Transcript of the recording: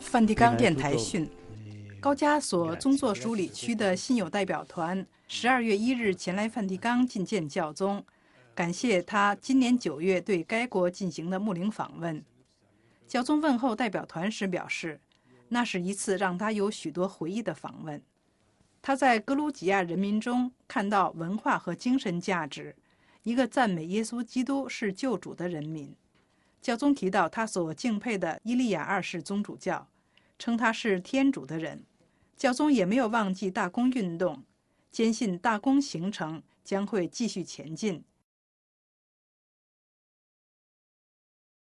梵蒂冈电台讯，高加索宗座署理区的信友代表团十二月一日前来梵蒂冈觐见教宗，感谢他今年九月对该国进行的牧灵访问。教宗问候代表团时表示，那是一次让他有许多回忆的访问。他在格鲁吉亚人民中看到文化和精神价值，一个赞美耶稣基督是救主的人民。教宗提到他所敬佩的伊利亚二世宗主教，称他是天主的人。教宗也没有忘记大公运动，坚信大公行程将会继续前进。